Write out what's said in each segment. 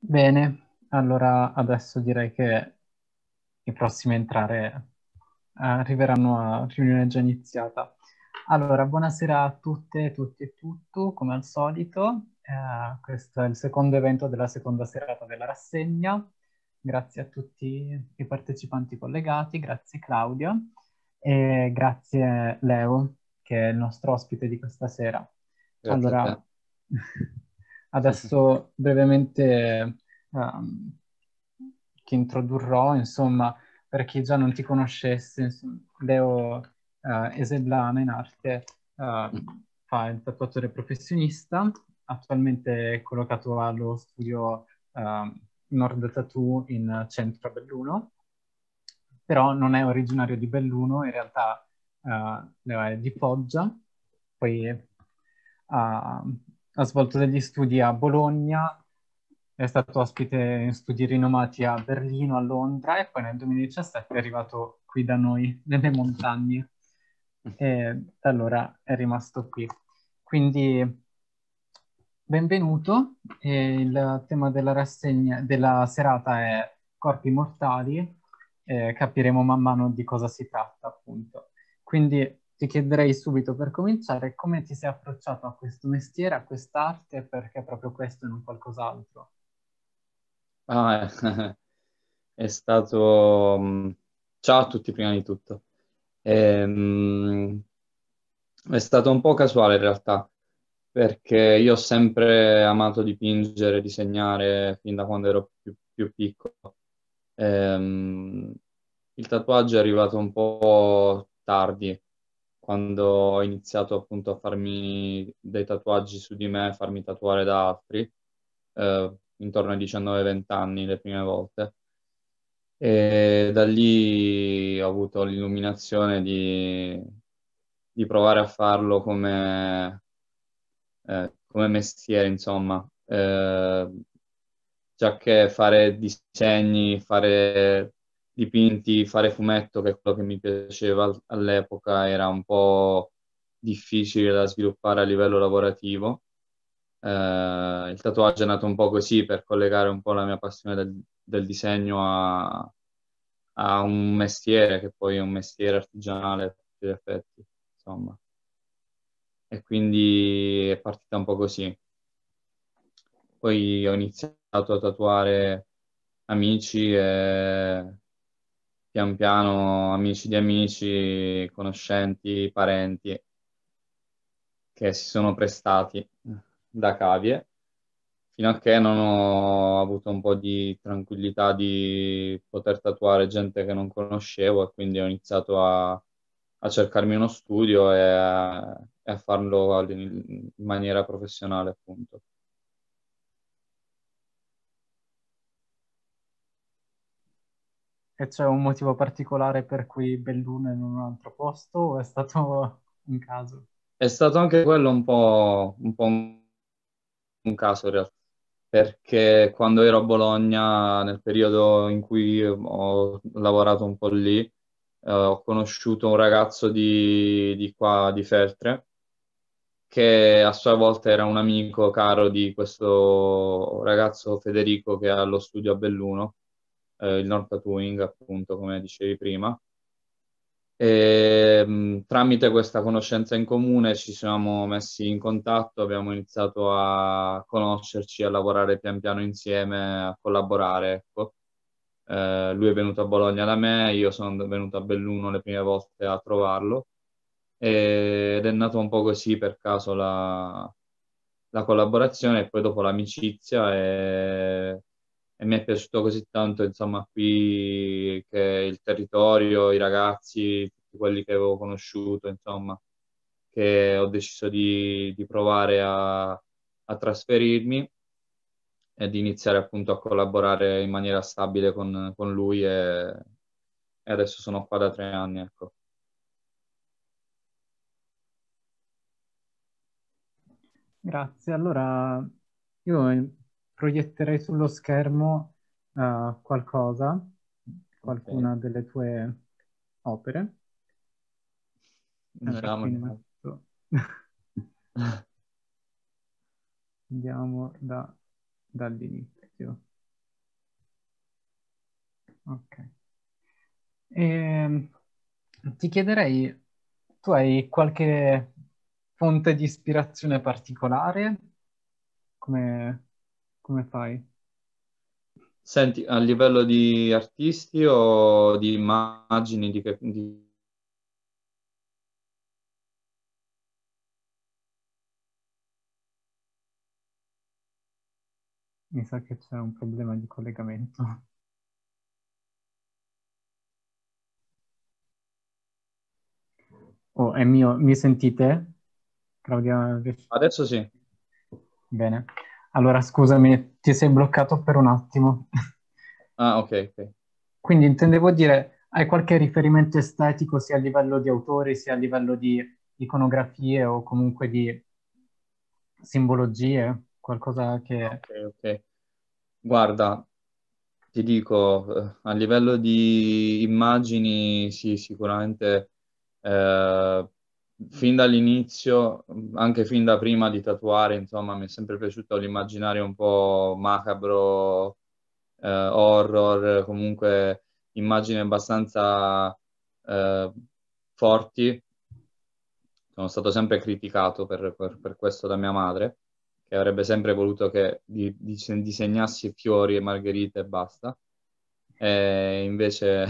Bene, allora adesso direi che i prossimi a entrare arriveranno a riunione già iniziata. Allora, buonasera a tutte, tutti e tutto, come al solito. Eh, questo è il secondo evento della seconda serata della rassegna. Grazie a tutti i partecipanti collegati, grazie Claudio e grazie Leo, che è il nostro ospite di questa sera. Grazie allora, Adesso brevemente um, ti introdurrò, insomma, per chi già non ti conoscesse, insomma, Leo uh, eh, Esellana in arte uh, fa il tatuatore professionista, attualmente è collocato allo studio uh, Nord Tattoo in centro a Belluno, però non è originario di Belluno, in realtà eh, Leo è di Poggia, poi ha ehm, ha svolto degli studi a Bologna, è stato ospite in studi rinomati a Berlino, a Londra e poi nel 2017 è arrivato qui da noi, nelle montagne. Mm. E da allora è rimasto qui. Quindi benvenuto. E il tema della, rassegna, della serata è corpi mortali. Eh, capiremo man mano di cosa si tratta, appunto. Quindi ti chiederei subito per cominciare come ti sei approcciato a questo mestiere, a quest'arte, perché proprio questo e non qualcos'altro. Ah, è stato... Mm, ciao a tutti prima di tutto. Ehm... È stato un po' casuale in realtà, perché io ho sempre amato dipingere, disegnare fin da quando ero più, più piccolo. Ehm... Il tatuaggio è arrivato un po' tardi, quando ho iniziato appunto a farmi dei tatuaggi su di me, farmi tatuare da altri, eh, intorno ai 19-20 anni le prime volte. E da lì ho avuto l'illuminazione di, di provare a farlo come, eh, come mestiere, insomma. Eh, già che fare disegni, fare dipinti, fare fumetto, che è quello che mi piaceva all'epoca, era un po' difficile da sviluppare a livello lavorativo. Eh, il tatuaggio è nato un po' così per collegare un po' la mia passione del, del disegno a, a, un mestiere, che poi è un mestiere artigianale a tutti gli effetti, insomma. E quindi è partita un po' così. Poi ho iniziato a tatuare amici e pian piano amici di amici, conoscenti, parenti che si sono prestati da cavie fino a che non ho avuto un po' di tranquillità di poter tatuare gente che non conoscevo e quindi ho iniziato a, a cercarmi uno studio e a, e a farlo in maniera professionale appunto. E c'è un motivo particolare per cui Belluno è in un altro posto o è stato un caso? È stato anche quello un po', un, po un caso in realtà, perché quando ero a Bologna, nel periodo in cui ho lavorato un po' lì, eh, ho conosciuto un ragazzo di, di qua, di Feltre, che a sua volta era un amico caro di questo ragazzo Federico che ha lo studio a Belluno eh, il Nord Tattooing, appunto, come dicevi prima. E, ehm, mh, tramite questa conoscenza in comune ci siamo messi in contatto, abbiamo iniziato a conoscerci, a lavorare pian piano insieme, a collaborare. Ecco. Eh, lui è venuto a Bologna da me, io sono venuto a Belluno le prime volte a trovarlo e, ed è nato un po' così per caso la, la collaborazione e poi dopo l'amicizia e e mi è piaciuto così tanto, insomma, qui che il territorio, i ragazzi, tutti quelli che avevo conosciuto, insomma, che ho deciso di, di provare a, a trasferirmi e di iniziare appunto a collaborare in maniera stabile con, con lui e, e, adesso sono qua da tre anni. Ecco. Grazie, allora io proietterei sullo schermo uh, qualcosa, qualcuna okay. delle tue opere. Eh, diciamo. Allora, Andiamo da, dall'inizio. Ok. E, ehm, ti chiederei, tu hai qualche fonte di ispirazione particolare? Come, come fai? Senti, a livello di artisti o di immagini, di, di... Mi sa che c'è un problema di collegamento. Oh, è mio, mi sentite? Claudia? Adesso sì. Bene. Allora, scusami, ti sei bloccato per un attimo. Ah, ok, ok. Quindi intendevo dire, hai qualche riferimento estetico sia a livello di autore, sia a livello di iconografie o comunque di simbologie? Qualcosa che... Ok, ok. Guarda, ti dico, eh, a livello di immagini, sì, sicuramente... Eh, fin dall'inizio, anche fin da prima di tatuare, insomma, mi è sempre piaciuto l'immaginario un po' macabro, eh, horror, comunque immagini abbastanza eh, forti. Sono stato sempre criticato per, per, per, questo da mia madre, che avrebbe sempre voluto che di, di, disegnassi fiori e margherite e basta. E invece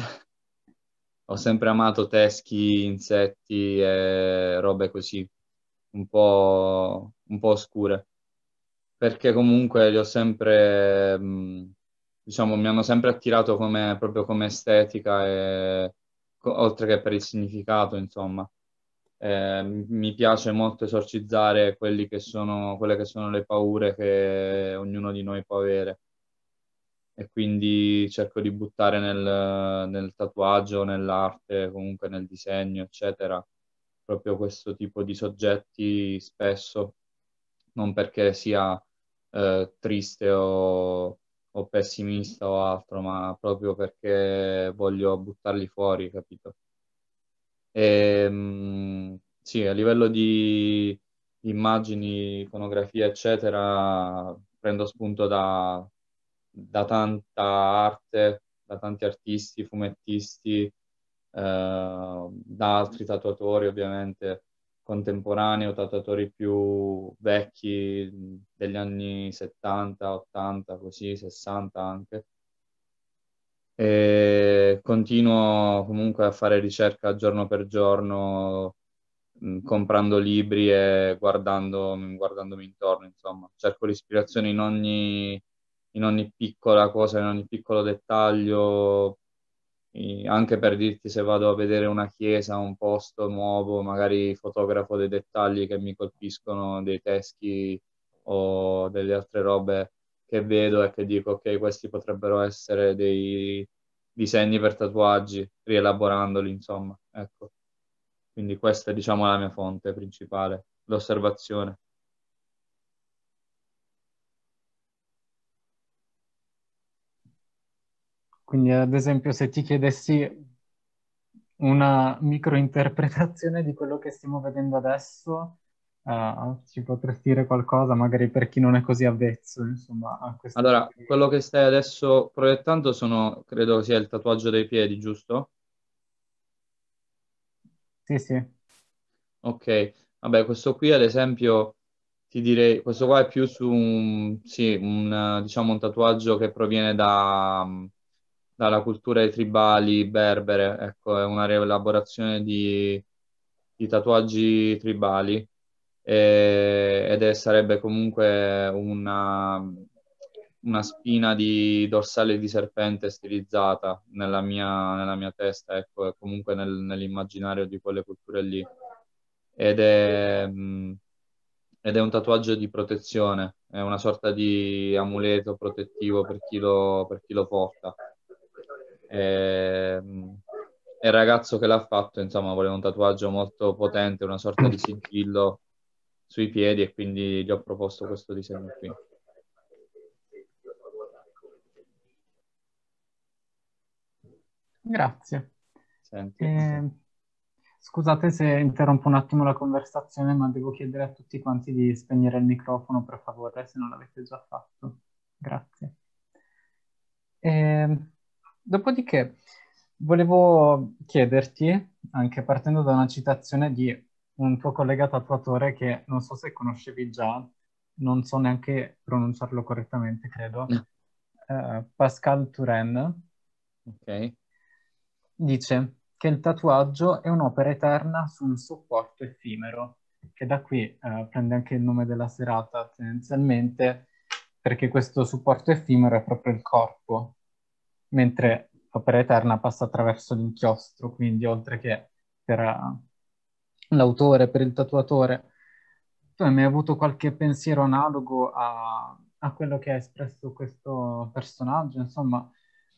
ho sempre amato teschi, insetti e robe così un po', un po oscure, perché comunque li ho sempre, mm, diciamo, mi hanno sempre attirato come, proprio come estetica, e, oltre che per il significato, insomma. Eh, mi piace molto esorcizzare che sono, quelle che sono le paure che ognuno di noi può avere e quindi cerco di buttare nel, nel tatuaggio, nell'arte, comunque nel disegno, eccetera, proprio questo tipo di soggetti spesso, non perché sia eh, triste o, o pessimista o altro, ma proprio perché voglio buttarli fuori, capito? E, ehm, sì, a livello di immagini, iconografia, eccetera, prendo spunto da, da tanta arte, da tanti artisti, fumettisti, eh, da altri tatuatori ovviamente contemporanei o tatuatori più vecchi degli anni 70, 80, così, 60 anche. E continuo comunque a fare ricerca giorno per giorno comprando libri e guardando, guardandomi intorno, insomma, cerco l'ispirazione in ogni, in ogni piccola cosa, in ogni piccolo dettaglio, anche per dirti se vado a vedere una chiesa, un posto nuovo, magari fotografo dei dettagli che mi colpiscono, dei teschi o delle altre robe che vedo e che dico ok, questi potrebbero essere dei disegni per tatuaggi, rielaborandoli, insomma, ecco. Quindi questa è, diciamo, la mia fonte principale, l'osservazione. Quindi, ad esempio, se ti chiedessi una microinterpretazione di quello che stiamo vedendo adesso, Uh, ci potresti dire qualcosa, magari per chi non è così avvezzo, insomma, Allora, materia. quello che stai adesso proiettando sono, credo sia il tatuaggio dei piedi, giusto? Sì, sì. Ok, vabbè, questo qui ad esempio ti direi, questo qua è più su un, sì, un, diciamo, un tatuaggio che proviene da, dalla cultura dei tribali berbere, ecco, è una rielaborazione di, di tatuaggi tribali e, ed è, sarebbe comunque una, una spina di dorsale di serpente stilizzata nella mia, nella mia testa, ecco, e comunque nel, nell'immaginario di quelle culture lì. Ed è, ed è un tatuaggio di protezione, è una sorta di amuleto protettivo per chi lo, per chi lo porta. E, ehm, il ragazzo che l'ha fatto, insomma, voleva un tatuaggio molto potente, una sorta di sigillo sui piedi e quindi gli ho proposto questo disegno qui. Grazie. Senti, eh, scusate se interrompo un attimo la conversazione, ma devo chiedere a tutti quanti di spegnere il microfono per favore, se non l'avete già fatto. Grazie. Eh, Dopodiché volevo chiederti, anche partendo da una citazione di un tuo collega tatuatore che non so se conoscevi già, non so neanche pronunciarlo correttamente, credo, uh, Pascal Turenne. Okay. Dice che il tatuaggio è un'opera eterna su un supporto effimero, che da qui uh, prende anche il nome della serata tendenzialmente, perché questo supporto effimero è proprio il corpo, mentre l'opera eterna passa attraverso l'inchiostro, quindi oltre che per eh, l'autore, per il tatuatore. Tu hai mai avuto qualche pensiero analogo a, a quello che ha espresso questo personaggio? Insomma,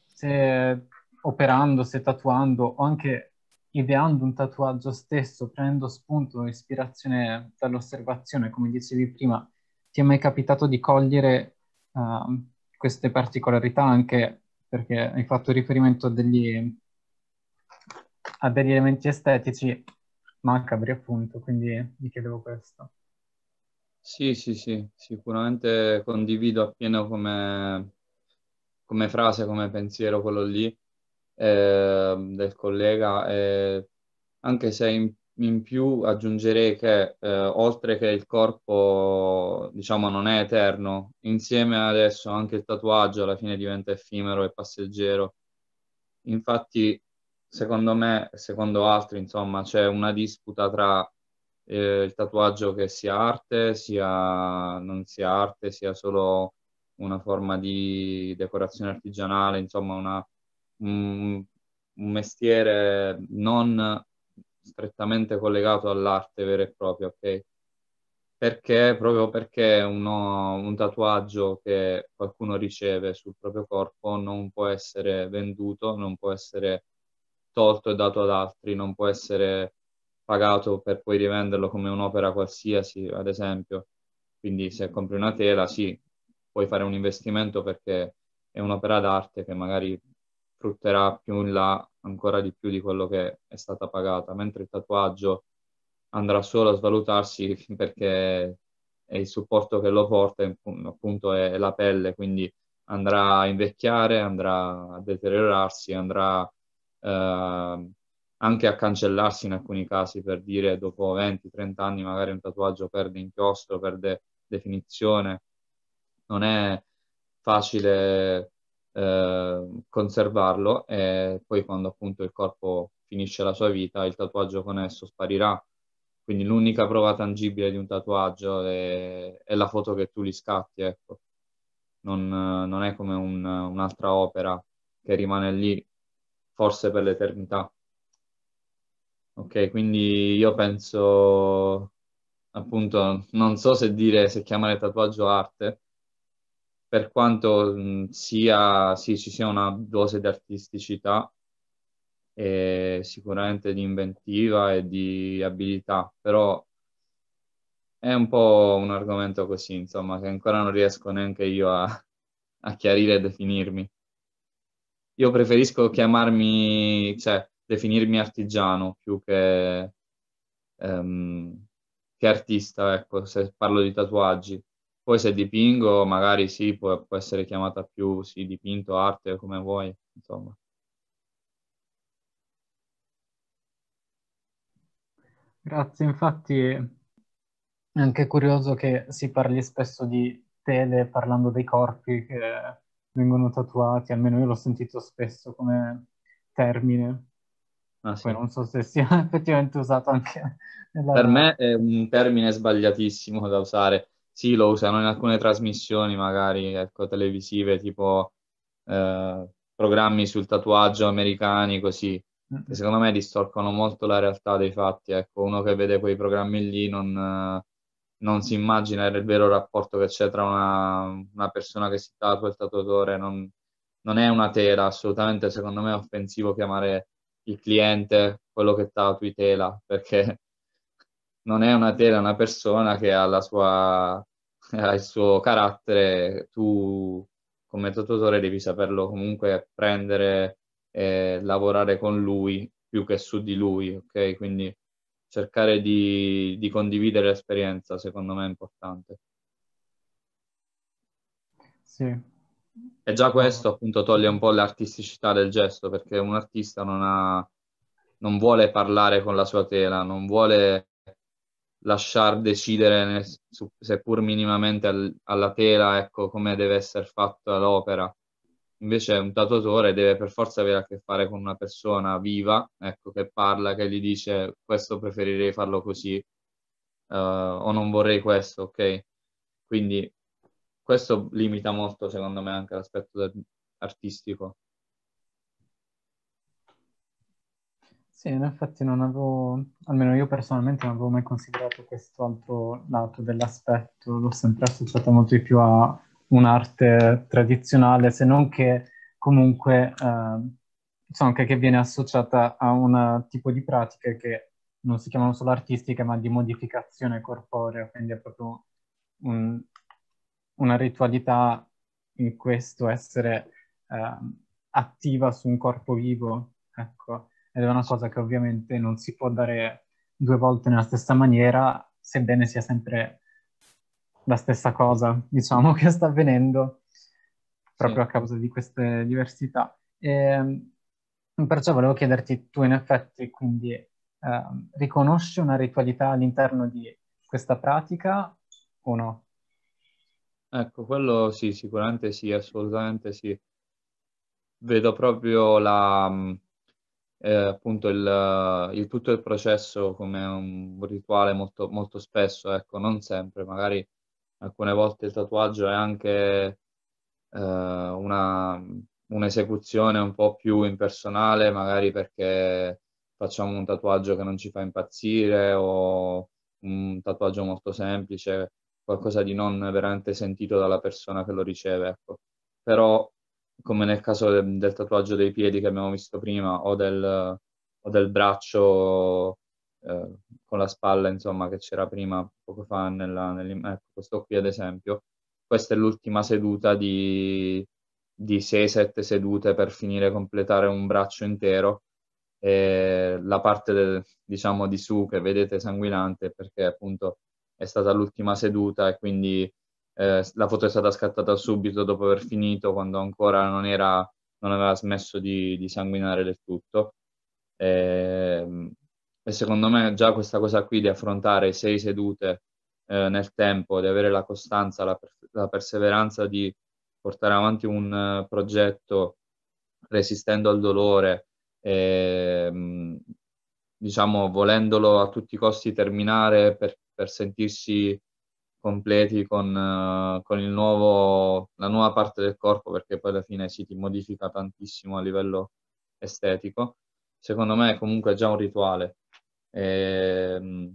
se operando, se tatuando o anche ideando un tatuaggio stesso, prendendo spunto, ispirazione dall'osservazione, come dicevi prima, ti è mai capitato di cogliere uh, queste particolarità anche perché hai fatto riferimento a degli, a degli elementi estetici macabri, appunto, quindi mi chiedevo questo. Sì, sì, sì, sicuramente condivido appieno come, come frase, come pensiero quello lì eh, del collega, eh, anche se in in più aggiungerei che eh, oltre che il corpo, diciamo, non è eterno, insieme adesso anche il tatuaggio alla fine diventa effimero e passeggero. Infatti, secondo me, secondo altri, insomma, c'è una disputa tra eh, il tatuaggio che sia arte, sia non sia arte, sia solo una forma di decorazione artigianale, insomma, una, un, un mestiere non strettamente collegato all'arte vera e propria, ok? Perché? Proprio perché uno, un tatuaggio che qualcuno riceve sul proprio corpo non può essere venduto, non può essere tolto e dato ad altri, non può essere pagato per poi rivenderlo come un'opera qualsiasi, ad esempio. Quindi se compri una tela, sì, puoi fare un investimento perché è un'opera d'arte che magari sfrutterà più in là ancora di più di quello che è stata pagata, mentre il tatuaggio andrà solo a svalutarsi perché è il supporto che lo porta appunto è, la pelle, quindi andrà a invecchiare, andrà a deteriorarsi, andrà eh, anche a cancellarsi in alcuni casi, per dire dopo 20-30 anni magari un tatuaggio perde inchiostro, perde definizione, non è facile Ehm, conservarlo e poi quando appunto il corpo finisce la sua vita il tatuaggio con esso sparirà. Quindi l'unica prova tangibile di un tatuaggio è, è la foto che tu li scatti, ecco. Non, non è come un, un'altra opera che rimane lì forse per l'eternità. Ok, quindi io penso appunto, non so se dire se chiamare tatuaggio arte, per quanto sia, sì, ci sia una dose di artisticità, e sicuramente di inventiva e di abilità, però è un po' un argomento così, insomma, che ancora non riesco neanche io a, a chiarire e definirmi. Io preferisco chiamarmi, cioè, definirmi artigiano più che, um, che artista, ecco, se parlo di tatuaggi. Poi se dipingo, magari sì, può, può essere chiamata più sì, dipinto, arte, come vuoi, insomma. Grazie, infatti è anche curioso che si parli spesso di tele parlando dei corpi che vengono tatuati, almeno io l'ho sentito spesso come termine. Ah, sì. Poi non so se sia effettivamente usato anche nella... Per me è un termine sbagliatissimo da usare sì, lo usano in alcune trasmissioni magari ecco, televisive, tipo eh, programmi sul tatuaggio americani, così, che mm. secondo me distorcono molto la realtà dei fatti. Ecco, uno che vede quei programmi lì non, non si immagina il vero rapporto che c'è tra una, una persona che si tatua e il tatuatore, non, non è una tela, assolutamente secondo me è offensivo chiamare il cliente quello che tatui tela, perché non è una tela, è una persona che ha, la sua, ha il suo carattere, tu come tatuatore devi saperlo comunque prendere e lavorare con lui più che su di lui, ok? Quindi cercare di, di condividere l'esperienza secondo me è importante. Sì. E già questo appunto toglie un po' l'artisticità del gesto perché un artista non, ha, non vuole parlare con la sua tela, non vuole lasciar decidere, seppur minimamente al, alla tela, ecco, come deve essere fatta l'opera. Invece un tatuatore deve per forza avere a che fare con una persona viva, ecco, che parla, che gli dice questo preferirei farlo così uh, o non vorrei questo, ok? Quindi questo limita molto secondo me anche l'aspetto artistico. Sì, in effetti non avevo, almeno io personalmente non avevo mai considerato questo altro lato dell'aspetto, l'ho sempre associata molto di più a un'arte tradizionale, se non che comunque, eh, insomma, che, che viene associata a un tipo di pratiche che non si chiamano solo artistiche, ma di modificazione corporea, quindi è proprio un, una ritualità in questo essere eh, attiva su un corpo vivo, ecco ed è una cosa che ovviamente non si può dare due volte nella stessa maniera, sebbene sia sempre la stessa cosa, diciamo, che sta avvenendo proprio sì. a causa di queste diversità. E, ehm, perciò volevo chiederti, tu in effetti quindi eh, riconosci una ritualità all'interno di questa pratica o no? Ecco, quello sì, sicuramente sì, assolutamente sì. Vedo proprio la, eh, appunto il, il, tutto il processo come un rituale molto, molto spesso, ecco, non sempre, magari alcune volte il tatuaggio è anche eh, una, un'esecuzione un po' più impersonale, magari perché facciamo un tatuaggio che non ci fa impazzire o un tatuaggio molto semplice, qualcosa di non veramente sentito dalla persona che lo riceve, ecco. Però come nel caso de- del tatuaggio dei piedi che abbiamo visto prima o del, o del braccio eh, con la spalla, insomma, che c'era prima poco fa nella, ecco, questo qui ad esempio. Questa è l'ultima seduta di, di 6-7 sedute per finire e completare un braccio intero. E la parte del, diciamo di su che vedete sanguinante perché appunto è stata l'ultima seduta e quindi eh, la foto è stata scattata subito dopo aver finito, quando ancora non, era, non aveva smesso di, di sanguinare del tutto. E, ehm, e, secondo me già questa cosa qui di affrontare sei sedute eh, nel tempo, di avere la costanza, la, la perseveranza di portare avanti un uh, progetto resistendo al dolore, e, ehm, diciamo volendolo a tutti i costi terminare per, per sentirsi completi con, uh, con nuovo, la nuova parte del corpo, perché poi alla fine si ti modifica tantissimo a livello estetico. Secondo me è comunque già un rituale. E, ehm,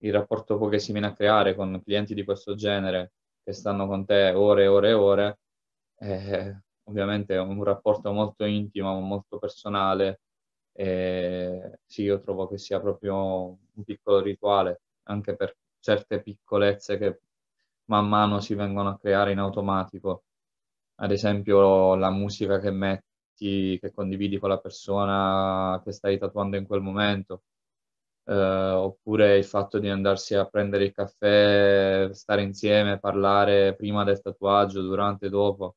il rapporto che si viene a creare con clienti di questo genere che stanno con te ore e ore e ore, è eh, ovviamente è un rapporto molto intimo, molto personale. E eh, sì, io trovo che sia proprio un piccolo rituale, anche per certe piccolezze che man mano si vengono a creare in automatico. Ad esempio la musica che metti, che condividi con la persona che stai tatuando in quel momento, eh, oppure il fatto di andarsi a prendere il caffè, stare insieme, parlare prima del tatuaggio, durante, dopo.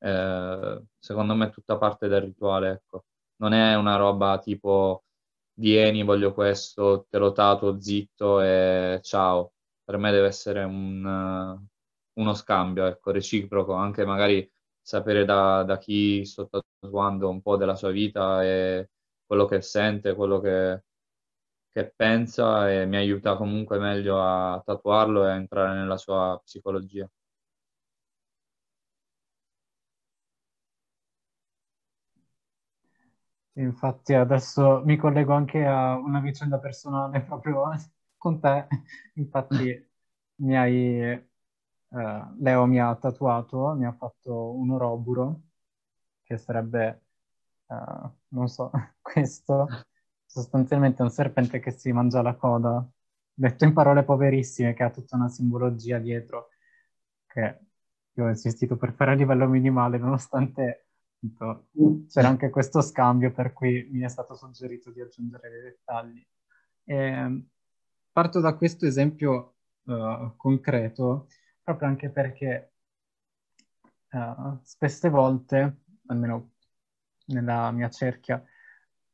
Eh, secondo me è tutta parte del rituale, ecco. Non è una roba tipo vieni, voglio questo, te lo tato, zitto e ciao. Per me deve essere un, eh, uno scambio, ecco, reciproco, anche magari sapere da, da chi sto tatuando un po' della sua vita e quello che sente, quello che, che pensa e mi aiuta comunque meglio a tatuarlo e a entrare nella sua psicologia. Infatti adesso mi collego anche a una vicenda personale proprio con te. Infatti mi hai, eh, Leo mi ha tatuato, mi ha fatto un oroburo, che sarebbe, eh, non so, questo, sostanzialmente un serpente che si mangia la coda, detto in parole poverissime, che ha tutta una simbologia dietro, che io ho insistito per fare a livello minimale, nonostante partito. C'era anche questo scambio per cui mi è stato suggerito di aggiungere dei dettagli. E ehm, parto da questo esempio uh, concreto proprio anche perché uh, spesse volte, almeno nella mia cerchia,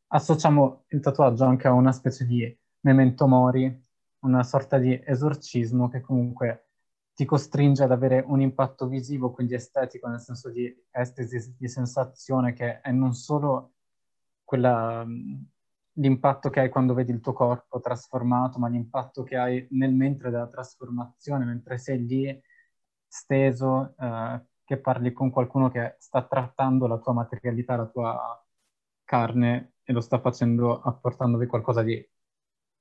associamo il tatuaggio anche a una specie di memento mori, una sorta di esorcismo che comunque ti costringe ad avere un impatto visivo, quindi estetico, nel senso di estesi, di sensazione, che è non solo quella, l'impatto che hai quando vedi il tuo corpo trasformato, ma l'impatto che hai nel mentre della trasformazione, mentre sei lì steso, eh, che parli con qualcuno che sta trattando la tua materialità, la tua carne e lo sta facendo apportandovi qualcosa di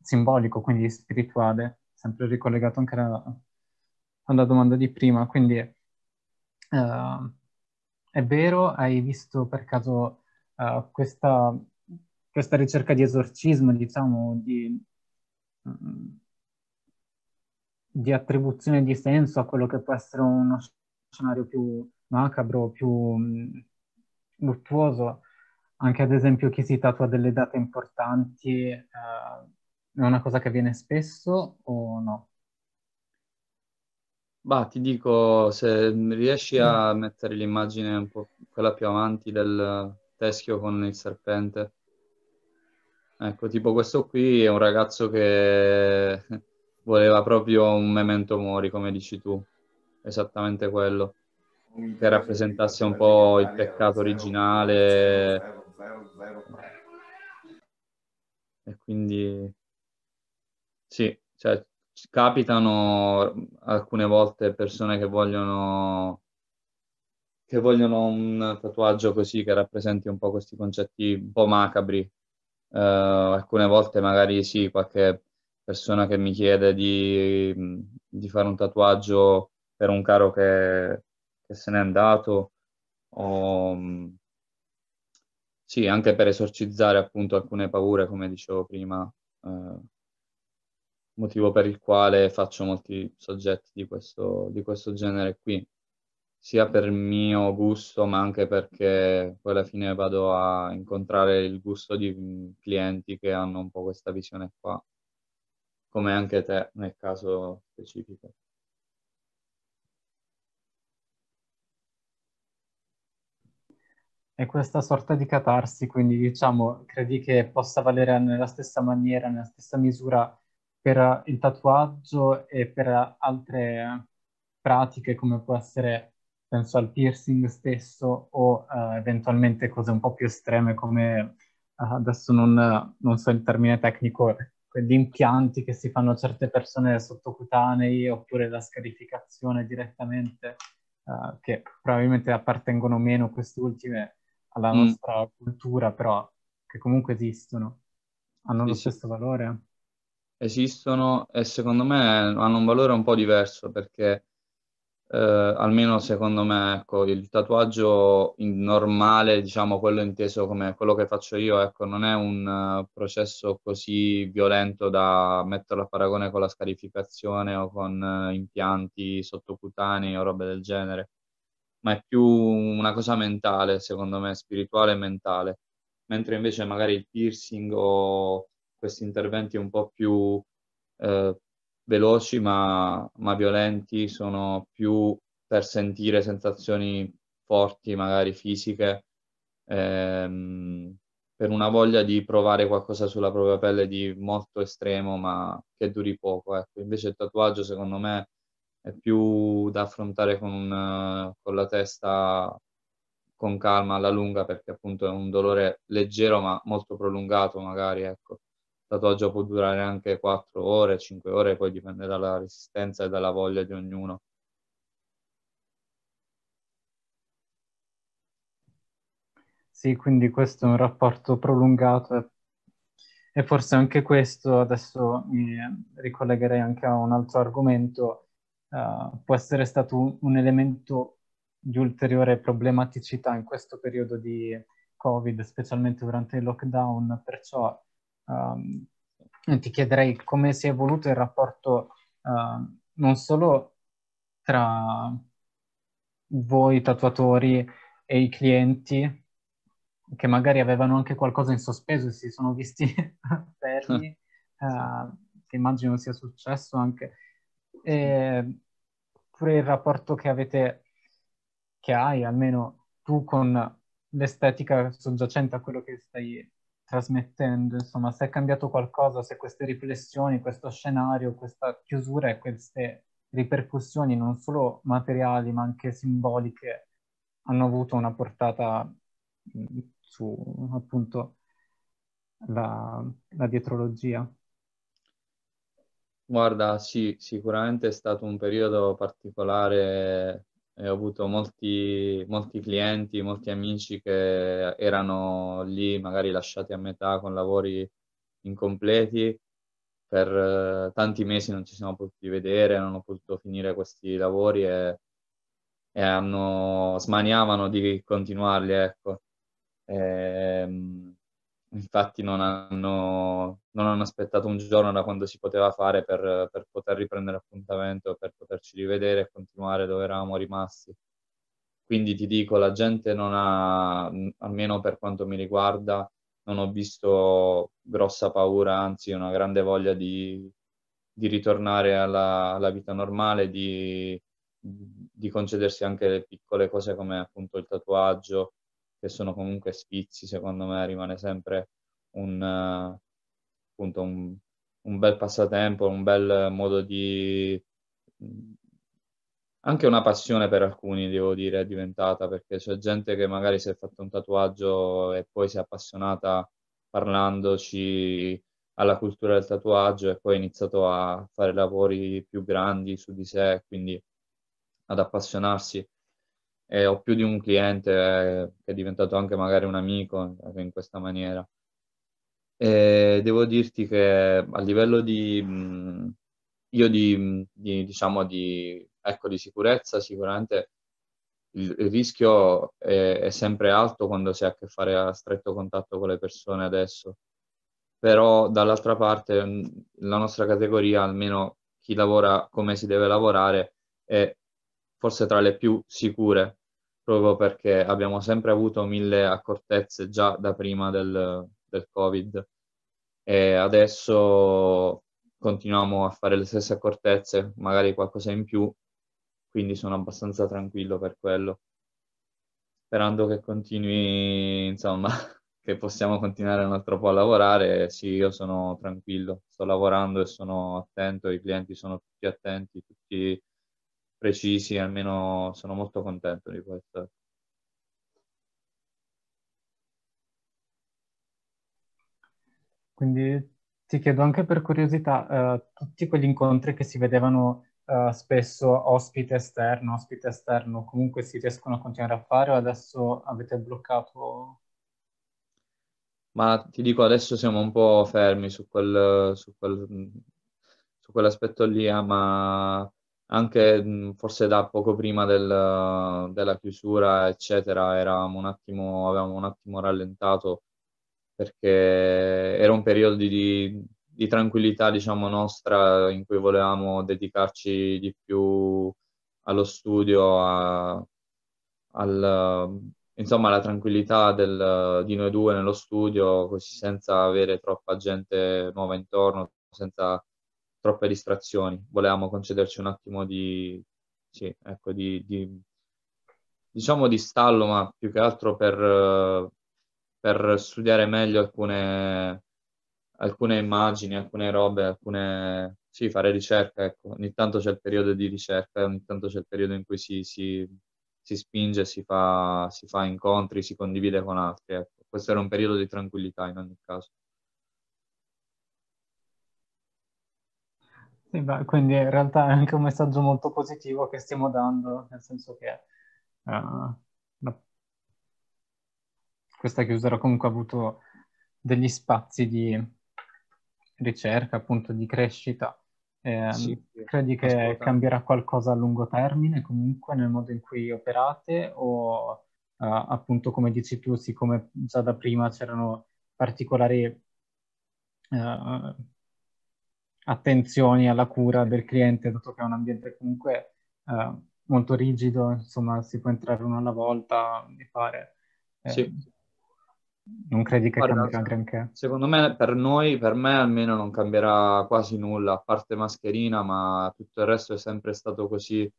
simbolico, quindi spirituale, sempre ricollegato anche alla alla domanda di prima, quindi uh, è vero, hai visto per caso uh, questa, questa, ricerca di esorcismo, diciamo, di, um, di, attribuzione di senso a quello che può essere uno scenario più macabro, più um, luttuoso, anche ad esempio chi si tatua delle date importanti, uh, è una cosa che avviene spesso o no? Bah, ti dico, se riesci a mm. mettere l'immagine un po' quella più avanti del teschio con il serpente. Ecco, tipo questo qui è un ragazzo che voleva proprio un memento mori, come dici tu, esattamente quello, che rappresentasse un po' il peccato originale. E quindi sì, cioè, capitano alcune volte persone che vogliono che vogliono un tatuaggio così che rappresenti un po' questi concetti un po' macabri. Uh, alcune volte magari sì, qualche persona che mi chiede di, di fare un tatuaggio per un caro che, che se n'è andato, o sì, anche per esorcizzare appunto alcune paure, come dicevo prima. Uh, motivo per il quale faccio molti soggetti di questo, di questo genere qui, sia per mio gusto, ma anche perché poi alla fine vado a incontrare il gusto di clienti che hanno un po' questa visione qua, come anche te nel caso specifico. E questa sorta di catarsi, quindi diciamo, credi che possa valere nella stessa maniera, nella stessa misura per il tatuaggio e per altre pratiche come può essere, penso al piercing stesso o uh, eventualmente cose un po' più estreme come, uh, adesso non, non, so il termine tecnico, gli impianti che si fanno a certe persone sottocutanei oppure la scarificazione direttamente, uh, che probabilmente appartengono meno queste ultime alla mm. nostra cultura, però che comunque esistono, hanno sì, lo stesso valore esistono e secondo me hanno un valore un po' diverso perché eh, almeno secondo me ecco, il tatuaggio normale, diciamo quello inteso come quello che faccio io, ecco, non è un eh, processo così violento da metterlo a paragone con la scarificazione o con eh, impianti sottocutanei o robe del genere, ma è più una cosa mentale, secondo me, spirituale e mentale, mentre invece magari il piercing o questi interventi un po' più eh, veloci ma, ma, violenti sono più per sentire sensazioni forti, magari fisiche, ehm, per una voglia di provare qualcosa sulla propria pelle di molto estremo ma che duri poco. Ecco. Invece il tatuaggio secondo me è più da affrontare con, eh, con la testa con calma alla lunga perché appunto è un dolore leggero ma molto prolungato magari. Ecco tatuaggio può durare anche 4 ore, 5 ore, poi dipende dalla resistenza e dalla voglia di ognuno. Sì, quindi questo è un rapporto prolungato e, e forse anche questo, adesso mi ricollegherei anche a un altro argomento, uh, può essere stato un, un elemento di ulteriore problematicità in questo periodo di Covid, specialmente durante il lockdown, perciò Um, ti chiederei come si è evoluto il rapporto uh, non solo tra voi tatuatori e i clienti, che magari avevano anche qualcosa in sospeso e si sono visti fermi, uh, che immagino sia successo anche, e pure il rapporto che avete, che hai almeno tu con l'estetica soggiacente a quello che stai trasmettendo, insomma, se è cambiato qualcosa, se queste riflessioni, questo scenario, questa chiusura e queste ripercussioni non solo materiali ma anche simboliche hanno avuto una portata mm, su appunto la, la dietrologia. Guarda, sì, sicuramente è stato un periodo particolare e ho avuto molti, molti clienti, molti amici che erano lì magari lasciati a metà con lavori incompleti per eh, tanti mesi non ci siamo potuti vedere, non ho potuto finire questi lavori e, e hanno, smaniavano di continuarli, ecco. E, ehm, infatti non hanno, non hanno, aspettato un giorno da quando si poteva fare per, per poter riprendere appuntamento, per poterci rivedere e continuare dove eravamo rimasti. Quindi ti dico, la gente non ha, mm, almeno per quanto mi riguarda, non ho visto grossa paura, anzi una grande voglia di, di ritornare alla, alla, vita normale, di, di concedersi anche le piccole cose come appunto il tatuaggio, che sono comunque sfizi, secondo me rimane sempre un, eh, appunto un, un bel passatempo, un bel modo di... Mm, anche una passione per alcuni, devo dire, è diventata, perché c'è gente che magari si è fatto un tatuaggio e poi si è appassionata parlandoci alla cultura del tatuaggio e poi ha iniziato a fare lavori più grandi su di sé, quindi ad appassionarsi e ho più di un cliente eh, che è diventato anche magari un amico eh, in questa maniera. E devo dirti che a livello di, mh, io di, di, diciamo di, ecco, di sicurezza sicuramente il, il rischio è, è, sempre alto quando si ha a che fare a stretto contatto con le persone adesso, però dall'altra parte la nostra categoria, almeno chi lavora come si deve lavorare, è forse tra le più sicure, proprio perché abbiamo sempre avuto mille accortezze già da prima del, del Covid e adesso continuiamo a fare le stesse accortezze, magari qualcosa in più, quindi sono abbastanza tranquillo per quello. Sperando che continui, insomma, che possiamo continuare un altro po' a lavorare, sì, io sono tranquillo, sto lavorando e sono attento, i clienti sono tutti attenti, tutti precisi, almeno sono molto contento di questo. Quindi ti chiedo anche per curiosità, eh, tutti quegli incontri che si vedevano eh, spesso ospite esterno, ospite esterno, comunque si riescono a continuare a fare o adesso avete bloccato? Ma ti dico, adesso siamo un po' fermi su, quel, su, quel, su quell'aspetto lì, eh, ma anche forse da poco prima del, della chiusura, eccetera, eravamo un attimo, avevamo un attimo rallentato perché era un periodo di, di tranquillità, diciamo, nostra in cui volevamo dedicarci di più allo studio, a, al, insomma, alla tranquillità del, di noi due nello studio, così senza avere troppa gente nuova intorno, senza troppe distrazioni. Volevamo concederci un attimo di, sì, ecco, di, di diciamo di stallo, ma più che altro per, per studiare meglio alcune, alcune immagini, alcune robe, alcune... Sì, fare ricerca, ecco. Ogni tanto c'è il periodo di ricerca, ogni tanto c'è il periodo in cui si, si, si spinge, si fa, si fa incontri, si condivide con altri, ecco. Questo era un periodo di tranquillità in ogni caso. Sì, beh, quindi in realtà è anche un messaggio molto positivo che stiamo dando, nel senso che uh, la... questa chiusura comunque ha avuto degli spazi di ricerca, appunto di crescita. Eh, sì, credi che ascolta. cambierà qualcosa a lungo termine comunque nel modo in cui operate o uh, appunto come dici tu, siccome già da prima c'erano particolari uh, attenzioni alla cura del cliente, dato che è un ambiente comunque eh, molto rigido, insomma si può entrare uno alla volta mi pare. Eh, sì. Non credi che Guarda, cambierà granché? Secondo me, per noi, per me almeno non cambierà quasi nulla, a parte mascherina, ma tutto il resto è sempre stato così.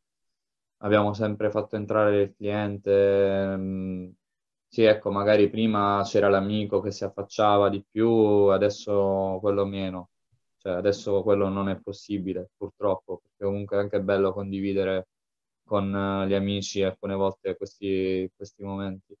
Abbiamo sempre fatto entrare il cliente. Mm, sì, ecco, magari prima c'era l'amico che si affacciava di più, adesso quello meno cioè, adesso quello non è possibile purtroppo, perché comunque è anche bello condividere con eh, gli amici alcune volte questi, questi momenti.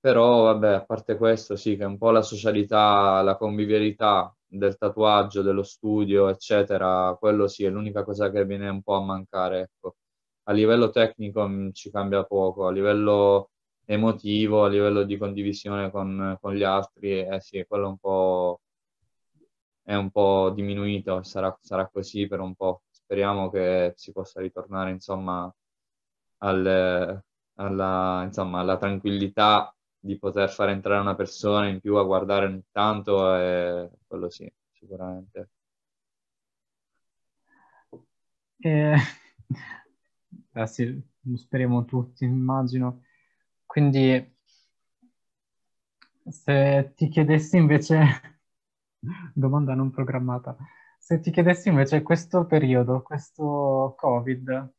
Però vabbè, a parte questo sì, che un po' la socialità, la convivialità del tatuaggio, dello studio, eccetera, quello sì è l'unica cosa che viene un po' a mancare, ecco. A livello tecnico mh, mm, ci cambia poco, a livello emotivo, a livello di condivisione con, con gli altri, eh sì, quello un po' è un po' diminuito, sarà, sarà così per un po'. Speriamo che si possa ritornare insomma, al, alla, insomma, alla tranquillità di poter far entrare una persona in più a guardare ogni tanto, e quello sì, sicuramente. Eh, sì, lo speriamo tutti, immagino. Quindi, se ti chiedessi invece domanda non programmata. Se ti chiedessi invece questo periodo, questo Covid,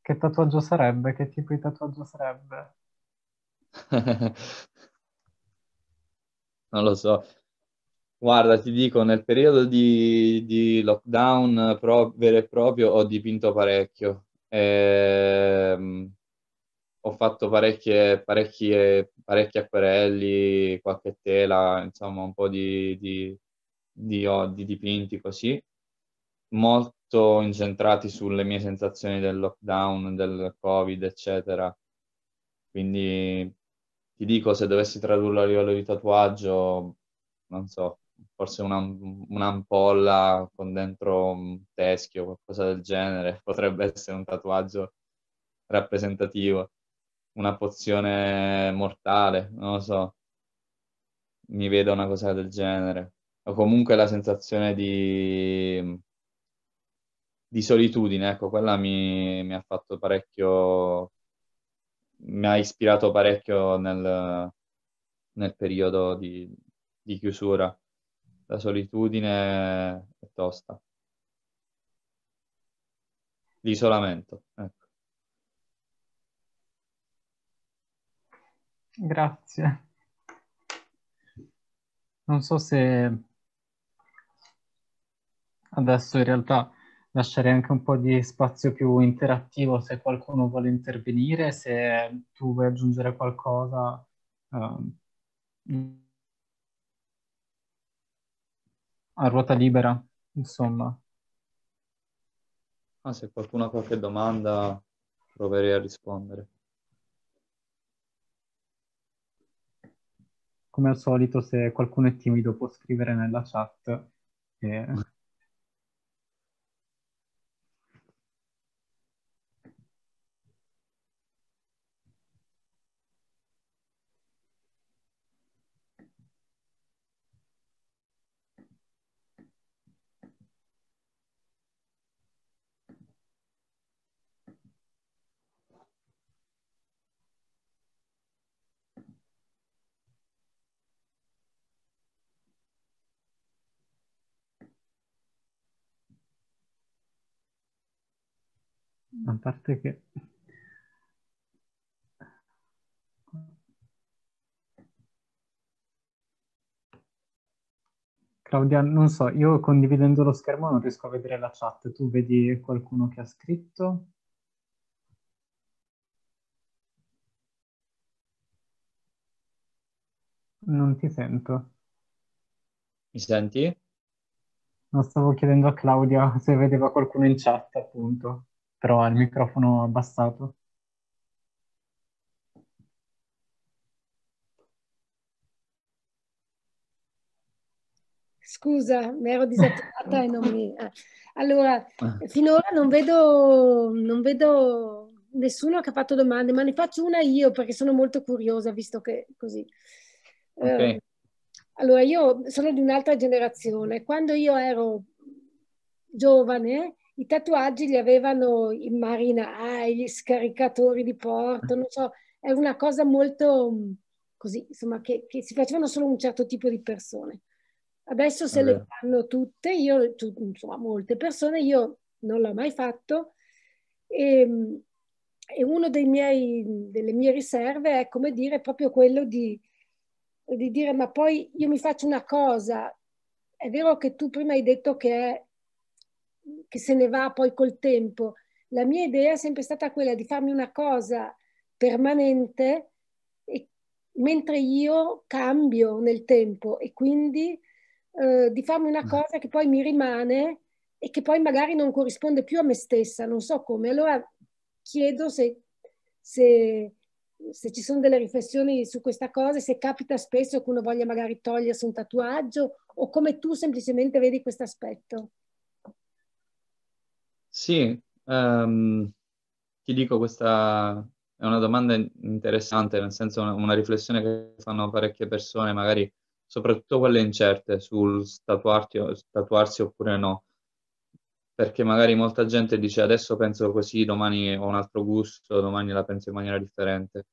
che tatuaggio sarebbe? Che tipo di tatuaggio sarebbe? non lo so. Guarda, ti dico, nel periodo di, di lockdown pro, vero e proprio ho dipinto parecchio. Ehm ho fatto parecchie, parecchie, parecchi acquerelli, qualche tela, insomma un po' di, di, di, di dipinti così, molto incentrati sulle mie sensazioni del lockdown, del covid, eccetera. Quindi ti dico, se dovessi tradurlo a livello di tatuaggio, non so, forse una, un'ampolla con dentro un teschio, qualcosa del genere, potrebbe essere un tatuaggio rappresentativo una pozione mortale, non lo so, mi vedo una cosa del genere. O comunque la sensazione di, di solitudine, ecco, quella mi, mi ha fatto parecchio, mi ha ispirato parecchio nel, nel periodo di, di chiusura. La solitudine è tosta. L'isolamento, ecco. Grazie. Non so se adesso in realtà lasciare anche un po' di spazio più interattivo se qualcuno vuole intervenire, se tu vuoi aggiungere qualcosa. Um, a ruota libera, insomma. Ah, se qualcuno ha qualche domanda proverei a rispondere. come al solito se qualcuno è timido può scrivere nella chat. E... a parte che... Claudia, non so, io condividendo lo schermo non riesco a vedere la chat, tu vedi qualcuno che ha scritto? Non ti sento. Mi senti? Non stavo chiedendo a Claudia se vedeva qualcuno in chat, appunto però ha il microfono abbassato. Scusa, mi ero disattivata e non mi... Eh. Allora, ah. finora non vedo, non vedo nessuno che ha fatto domande, ma ne faccio una io perché sono molto curiosa, visto che così. Okay. Eh, allora, io sono di un'altra generazione. Quando io ero giovane, i tatuaggi li avevano i marinai, gli scaricatori di porto, non so, è una cosa molto mm, così, insomma, che, che si facevano solo un certo tipo di persone. Adesso se allora. le fanno tutte, io, insomma, molte persone, io non l'ho mai fatto ehm, e, e una delle mie riserve è, come dire, proprio quello di, di dire ma poi io mi faccio una cosa. È vero che tu prima hai detto che è che se ne va poi col tempo. La mia idea è sempre stata quella di farmi una cosa permanente e, mentre io cambio nel tempo e quindi eh, di farmi una mm. cosa che poi mi rimane e che poi magari non corrisponde più a me stessa, non so come. Allora chiedo se, se, se ci sono delle riflessioni su questa cosa, se capita spesso che uno voglia magari togliersi un tatuaggio o come tu semplicemente vedi questo aspetto. Sì, ehm, ti dico questa è una domanda interessante, nel senso una, una riflessione che fanno parecchie persone, magari soprattutto quelle incerte sul tatuarsi oppure no. Perché magari molta gente dice adesso penso così, domani ho un altro gusto, domani la penso in maniera differente.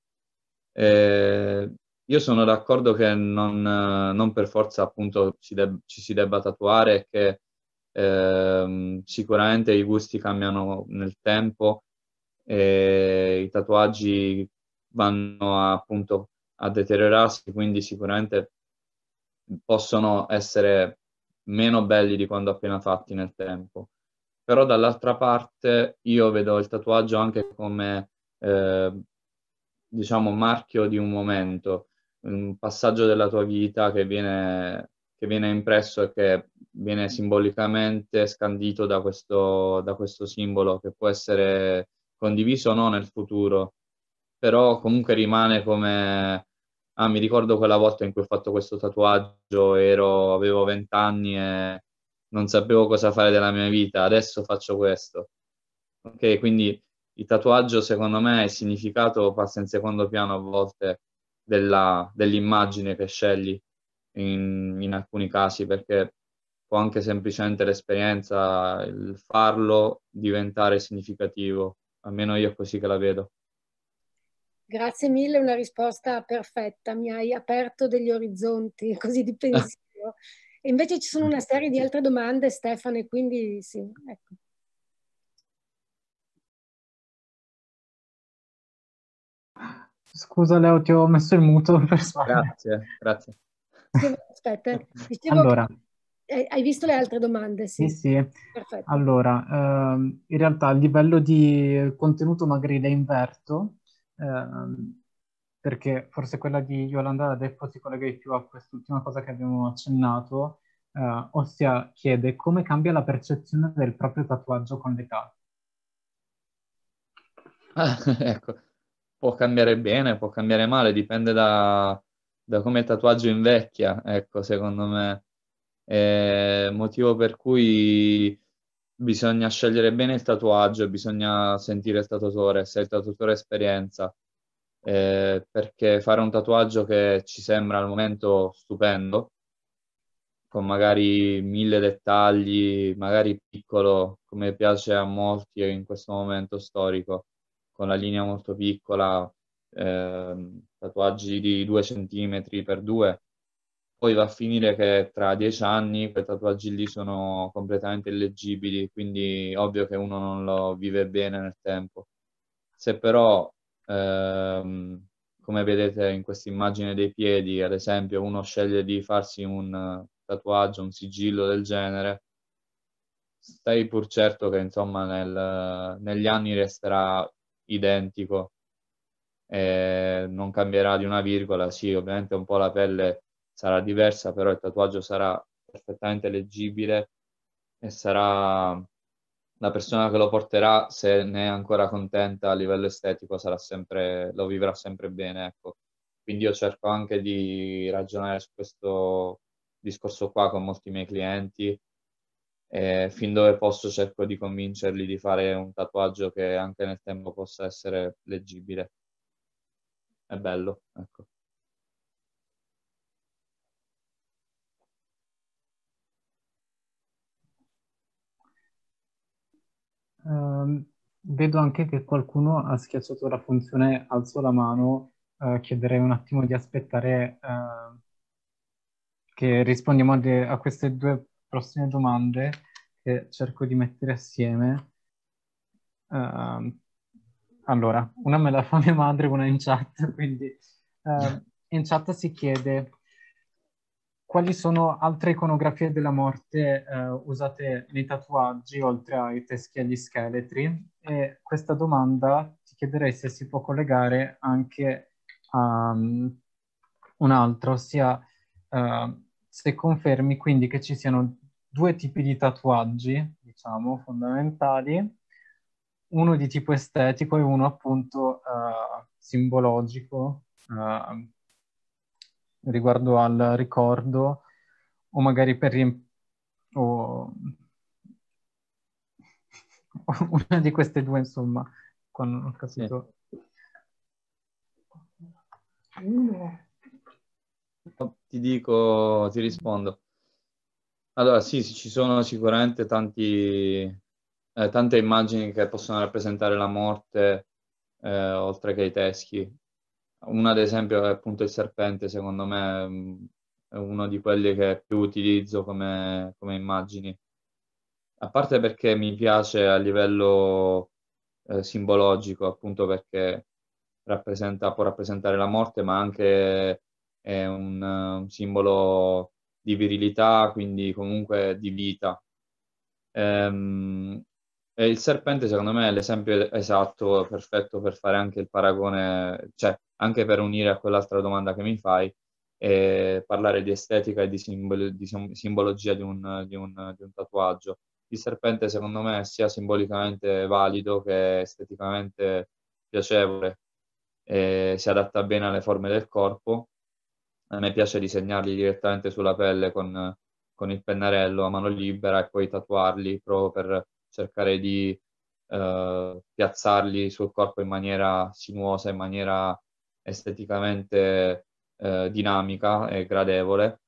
Eh, io sono d'accordo che non, non per forza appunto ci, deb- ci si debba tatuare, e che eh, sicuramente i gusti cambiano nel tempo, e i tatuaggi vanno a, appunto a deteriorarsi, quindi sicuramente possono essere meno belli di quando appena fatti nel tempo. Però dall'altra parte io vedo il tatuaggio anche come, eh, diciamo, marchio di un momento, un passaggio della tua vita che viene che viene impresso e che viene simbolicamente scandito da questo, da questo simbolo che può essere condiviso o no nel futuro, però comunque rimane come... Ah, mi ricordo quella volta in cui ho fatto questo tatuaggio, ero, avevo 20 anni e non sapevo cosa fare della mia vita, adesso faccio questo. Ok, quindi il tatuaggio secondo me il significato passa in secondo piano a volte della, dell'immagine che scegli in, in alcuni casi perché può anche semplicemente l'esperienza, il farlo diventare significativo, almeno io è così che la vedo. Grazie mille, una risposta perfetta, mi hai aperto degli orizzonti così di pensiero. e invece ci sono una serie di altre domande, Stefano, e quindi sì, ecco. Scusa Leo, ti ho messo il muto per sbaglio. Grazie, grazie aspetta, eh, dicevo allora, hai visto le altre domande? Sì, sì. sì. Perfetto. Allora, ehm, in realtà a livello di contenuto magari le inverto, ehm, perché forse quella di Yolanda adesso si collega più a quest'ultima cosa che abbiamo accennato, eh, ossia chiede come cambia la percezione del proprio tatuaggio con l'età. Ah, ecco, può cambiare bene, può cambiare male, dipende da, da come il tatuaggio invecchia, ecco, secondo me. Eh, motivo per cui bisogna scegliere bene il tatuaggio, bisogna sentire il tatuatore, se il tatuatore ha esperienza, eh, perché fare un tatuaggio che ci sembra al momento stupendo, con magari mille dettagli, magari piccolo, come piace a molti in questo momento storico, con la linea molto piccola, Ehm, tatuaggi di 2 cm per 2 poi va a finire che tra 10 anni quei tatuaggi lì sono completamente illeggibili, quindi ovvio che uno non lo vive bene nel tempo. Se però, ehm, come vedete in questa immagine dei piedi, ad esempio, uno sceglie di farsi un tatuaggio, un sigillo del genere, stai pur certo che insomma nel, negli anni resterà identico eh, non cambierà di una virgola, sì, ovviamente un po' la pelle sarà diversa, però il tatuaggio sarà perfettamente leggibile e sarà la persona che lo porterà, se ne è ancora contenta a livello estetico, sempre, lo vivrà sempre bene. Ecco. Quindi io cerco anche di ragionare su questo discorso qua con molti miei clienti. E fin dove posso cerco di convincerli di fare un tatuaggio che anche nel tempo possa essere leggibile è bello. Ecco. Um, vedo anche che qualcuno ha schiacciato la funzione alzo la mano, uh, chiederei un attimo di aspettare uh, che rispondiamo a queste due prossime domande che cerco di mettere assieme. Uh, allora, una me la fa mia madre, una in chat, quindi eh, in chat si chiede quali sono altre iconografie della morte eh, usate nei tatuaggi oltre ai teschi e agli scheletri e questa domanda ti chiederei se si può collegare anche a um, un altro, ossia uh, se confermi quindi che ci siano due tipi di tatuaggi, diciamo, fondamentali uno di tipo estetico e uno appunto uh, simbologico uh, riguardo al ricordo o magari per riempire o... una di queste due insomma con ho capito ti dico ti rispondo allora sì, sì ci sono sicuramente tanti eh, tante immagini che possono rappresentare la morte, eh, oltre che i teschi. Una ad esempio è appunto il serpente, secondo me mm, è uno di quelli che più utilizzo come, come immagini. A parte perché mi piace a livello eh, simbologico, appunto perché rappresenta, può rappresentare la morte, ma anche è un, un simbolo di virilità, quindi comunque di vita. Ehm, e eh, il serpente, secondo me, è l'esempio esatto, perfetto per fare anche il paragone, cioè anche per unire a quell'altra domanda che mi fai, eh, parlare di estetica e di, simbolo, di simbologia di un, di, un, di un tatuaggio. Il serpente, secondo me, è sia simbolicamente valido che esteticamente piacevole, eh, si adatta bene alle forme del corpo. A me piace disegnarli direttamente sulla pelle con, con il pennarello a mano libera e poi tatuarli proprio per cercare di eh, piazzarli sul corpo in maniera sinuosa, in maniera esteticamente eh, dinamica e gradevole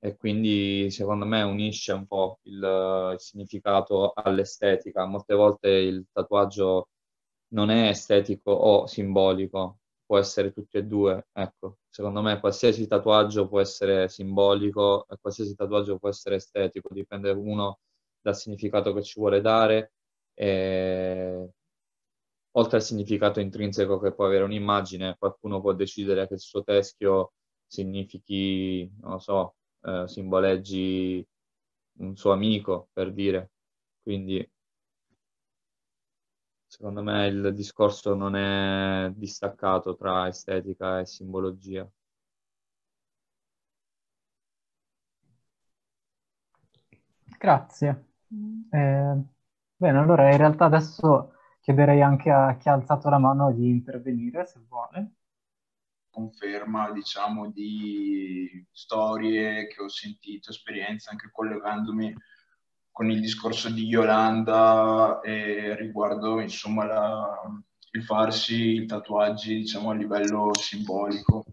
e quindi secondo me unisce un po' il, il, significato all'estetica. Molte volte il tatuaggio non è estetico o simbolico, può essere tutti e due. Ecco, secondo me qualsiasi tatuaggio può essere simbolico e qualsiasi tatuaggio può essere estetico, dipende uno dal significato che ci vuole dare, e, oltre al significato intrinseco che può avere un'immagine, qualcuno può decidere che il suo teschio significhi, non lo so, eh, simboleggi un suo amico, per dire. Quindi secondo me il discorso non è distaccato tra estetica e simbologia. Grazie. Mm. Eh, bene, allora in realtà adesso chiederei anche a chi ha alzato la mano di intervenire se vuole. Conferma, diciamo, di storie che ho sentito, esperienze anche collegandomi con il discorso di Yolanda eh, riguardo insomma la, il farsi i tatuaggi diciamo a livello simbolico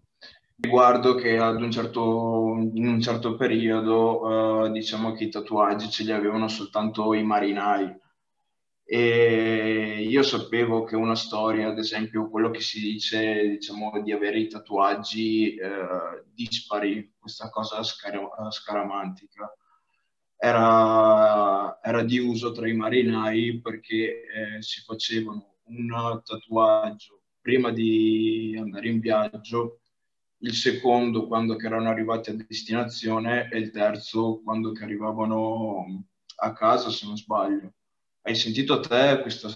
riguardo che ad un certo, in un certo periodo eh, diciamo che i tatuaggi ce li avevano soltanto i marinai e io sapevo che una storia ad esempio quello che si dice diciamo di avere i tatuaggi eh, dispari questa cosa scar- scaramantica era, era, di uso tra i marinai perché eh, si facevano un tatuaggio prima di andare in viaggio il secondo quando erano arrivati a destinazione e il terzo quando arrivavano a casa, se non sbaglio. Hai sentito te questa,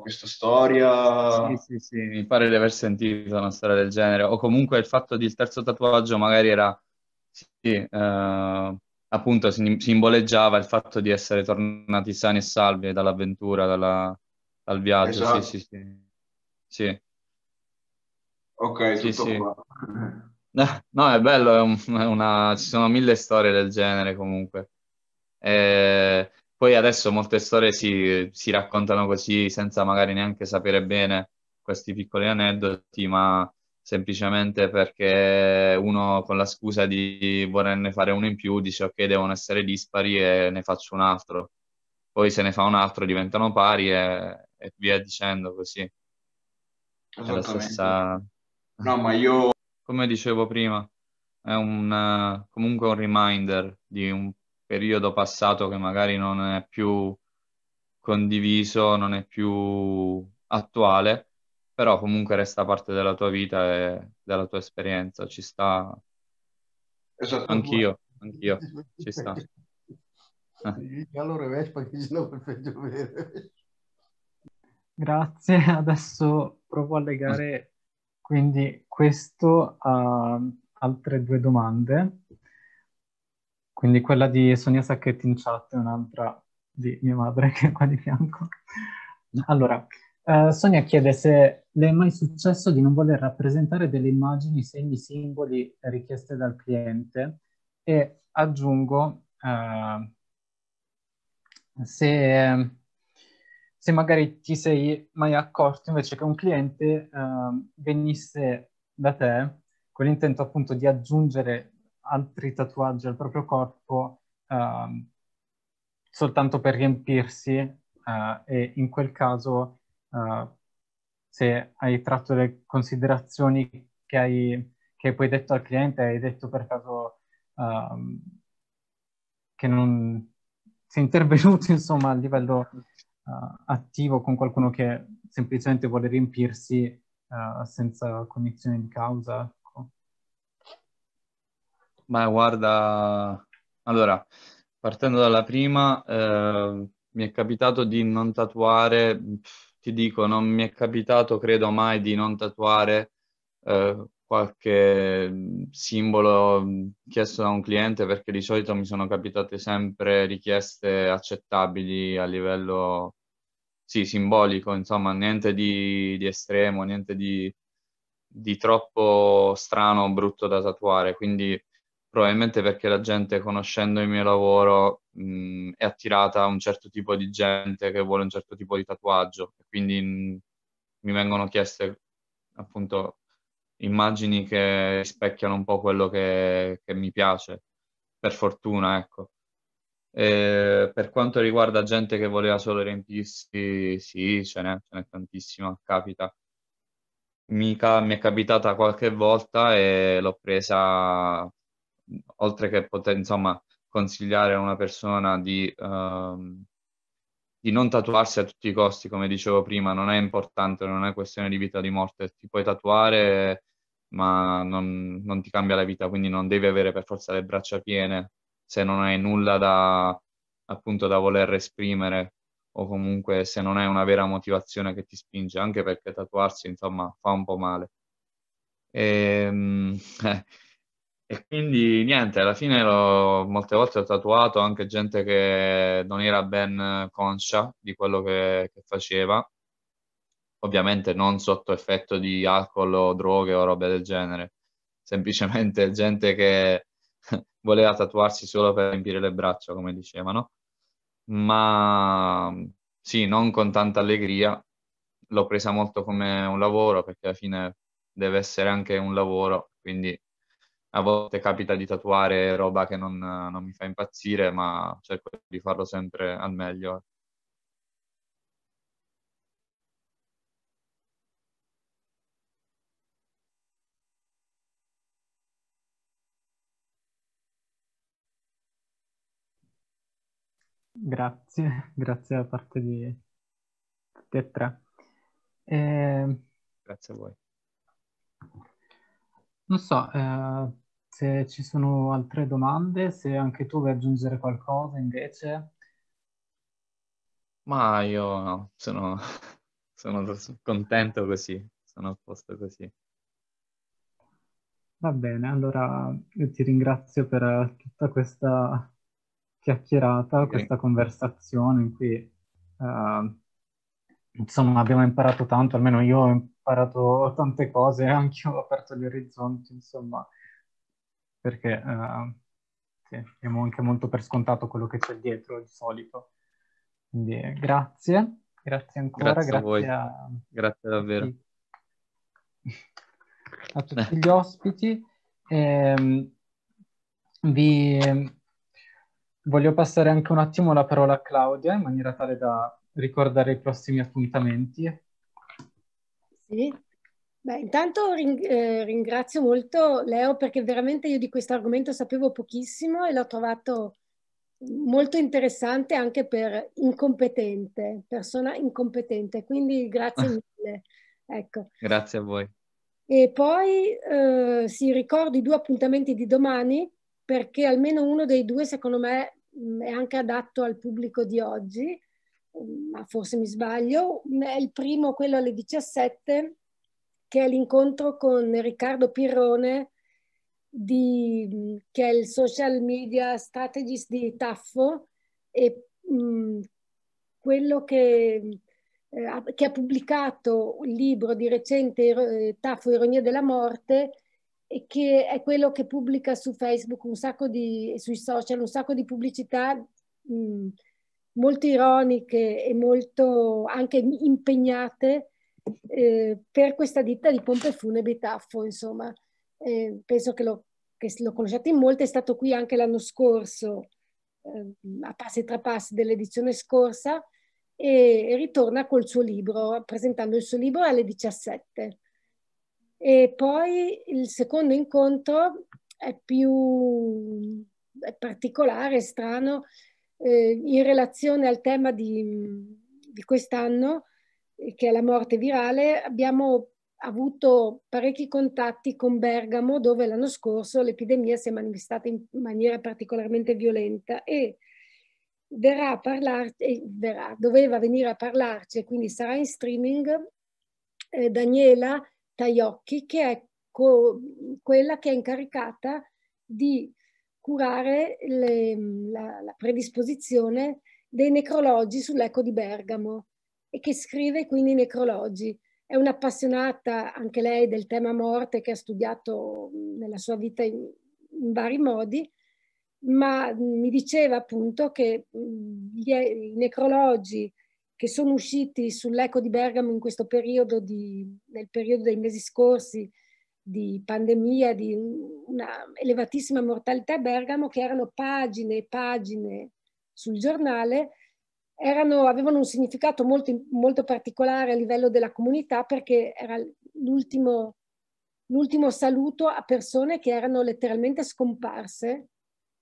questa storia? Sì, sì, sì, mi pare di aver sentito una storia del genere. O comunque il fatto di il terzo tatuaggio magari era... Sì, eh, appunto simboleggiava il fatto di essere tornati sani e salvi dall'avventura, dalla, dal viaggio. Esatto. Sì, sì, sì. sì. Ok, sì, sì. No, è bello, è un, è una... ci sono mille storie del genere comunque. E poi adesso molte storie si, si, raccontano così senza magari neanche sapere bene questi piccoli aneddoti, ma semplicemente perché uno con la scusa di volerne fare uno in più dice ok devono essere dispari e ne faccio un altro. Poi se ne fa un altro diventano pari e, e via dicendo così. È la stessa No, ma io... Come dicevo prima, è un, eh, comunque un reminder di un periodo passato che magari non è più condiviso, non è più attuale, però comunque resta parte della tua vita e della tua esperienza, ci sta. Esatto. Anch'io, anch'io, ci sta. Allora Vespa che ce l'ho perfetto Grazie, adesso provo a legare quindi questo ha ehm, altre due domande. Quindi quella di Sonia Sacchetti in chat e un'altra di mia madre che è qua di fianco. Allora, eh, Sonia chiede se le è mai successo di non voler rappresentare delle immagini, segni, simboli richieste dal cliente e aggiungo eh, se ehm, se magari ti sei mai accorto invece che un cliente eh, venisse da te con l'intento appunto di aggiungere altri tatuaggi al proprio corpo eh, soltanto per riempirsi eh, e in quel caso eh, se hai tratto le considerazioni che hai, che poi detto al cliente, hai detto per caso ehm, che non si è intervenuto insomma a livello uh, attivo con qualcuno che semplicemente vuole riempirsi uh, senza cognizione di causa. Ecco. Ma guarda, allora, partendo dalla prima, eh, mi è capitato di non tatuare, ti dico, non mi è capitato, credo mai, di non tatuare eh, qualche simbolo chiesto da un cliente perché di solito mi sono capitate sempre richieste accettabili a livello sì, simbolico, insomma, niente di, di estremo, niente di, di troppo strano o brutto da tatuare, quindi probabilmente perché la gente conoscendo il mio lavoro mh, è attirata a un certo tipo di gente che vuole un certo tipo di tatuaggio, quindi mh, mi vengono chieste appunto immagini che rispecchiano un po' quello che, che mi piace, per fortuna, ecco. Eh, per quanto riguarda gente che voleva solo riempirsi, sì, ce n'è, ce n'è tantissima, capita. Mica mi è capitata qualche volta e l'ho presa, oltre che poter, insomma, consigliare a una persona di, ehm, di non tatuarsi a tutti i costi, come dicevo prima, non è importante, non è questione di vita o di morte, ti puoi tatuare ma non, non ti cambia la vita, quindi non devi avere per forza le braccia piene, se non hai nulla da, appunto, da voler esprimere o comunque se non hai una vera motivazione che ti spinge, anche perché tatuarsi, insomma, fa un po' male. E, ehm, e quindi niente, alla fine molte volte ho tatuato anche gente che non era ben conscia di quello che, che faceva, ovviamente non sotto effetto di alcol o droghe o roba del genere, semplicemente gente che voleva tatuarsi solo per riempire le braccia, come dicevano. Ma sì, non con tanta allegria, l'ho presa molto come un lavoro perché alla fine deve essere anche un lavoro, quindi a volte capita di tatuare roba che non, non mi fa impazzire, ma cerco di farlo sempre al meglio. Grazie, grazie da parte di tutti e tre. E... Ehm, grazie a voi. Non so eh, se ci sono altre domande, se anche tu vuoi aggiungere qualcosa invece. Ma io no, sono, sono contento così, sono a posto così. Va bene, allora io ti ringrazio per tutta questa chiacchierata, okay. questa conversazione in cui uh, insomma abbiamo imparato tanto, almeno io ho imparato tante cose, anche io ho aperto gli orizzonti, insomma, perché uh, sì, diamo anche molto per scontato quello che c'è dietro di solito. Quindi grazie, grazie ancora, grazie, grazie a voi. A... Grazie davvero. a tutti gli ospiti. Eh, vi voglio passare anche un attimo la parola a Claudia in maniera tale da ricordare i prossimi appuntamenti. Sì, Beh, intanto ring eh, ringrazio molto Leo perché veramente io di questo argomento sapevo pochissimo e l'ho trovato molto interessante anche per incompetente, persona incompetente, quindi grazie mille. Ecco. Grazie a voi. E poi eh, si ricordo i due appuntamenti di domani perché almeno uno dei due secondo me Mm, è anche adatto al pubblico di oggi, mm, ma forse mi sbaglio, mm, è il primo, quello alle 17, che è l'incontro con Riccardo Pirrone, di, che è il social media strategist di Taffo e mh, quello che, eh, che, ha pubblicato il libro di recente eh, Taffo Ironia della Morte che è quello che pubblica su Facebook un sacco di, sui social, un sacco di pubblicità mh, mm, molto ironiche e molto anche impegnate eh, per questa ditta di pompe funebri Taffo, insomma. Eh, penso che lo, che lo conosciate in molti, è stato qui anche l'anno scorso, eh, a passi tra passi dell'edizione scorsa, e, e ritorna col suo libro, presentando il suo libro alle 17 e poi il secondo incontro è più è particolare, strano, eh, in relazione al tema di, di quest'anno, che è la morte virale, abbiamo avuto parecchi contatti con Bergamo, dove l'anno scorso l'epidemia si è manifestata in maniera particolarmente violenta e verrà a parlarci, verrà, doveva venire a parlarci, quindi sarà in streaming, eh, Daniela Taiocchi, che è quella che è incaricata di curare le, la, la, predisposizione dei necrologi sull'eco di Bergamo e che scrive quindi i necrologi. È un'appassionata anche lei del tema morte che ha studiato nella sua vita in, in vari modi, ma mi diceva appunto che mm, gli, i necrologi che sono usciti sull'eco di Bergamo in questo periodo, di, nel periodo dei mesi scorsi di pandemia, di una elevatissima mortalità a Bergamo, che erano pagine e pagine sul giornale, erano, avevano un significato molto, molto particolare a livello della comunità perché era l'ultimo l'ultimo saluto a persone che erano letteralmente scomparse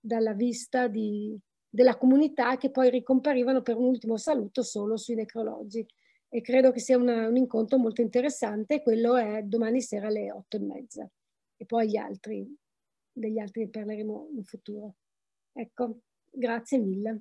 dalla vista di, della comunità che poi ricomparivano per un ultimo saluto solo sui necrologi. E credo che sia una, un incontro molto interessante, quello è domani sera alle otto e mezza. E poi gli altri, degli altri parleremo in futuro. Ecco, grazie mille.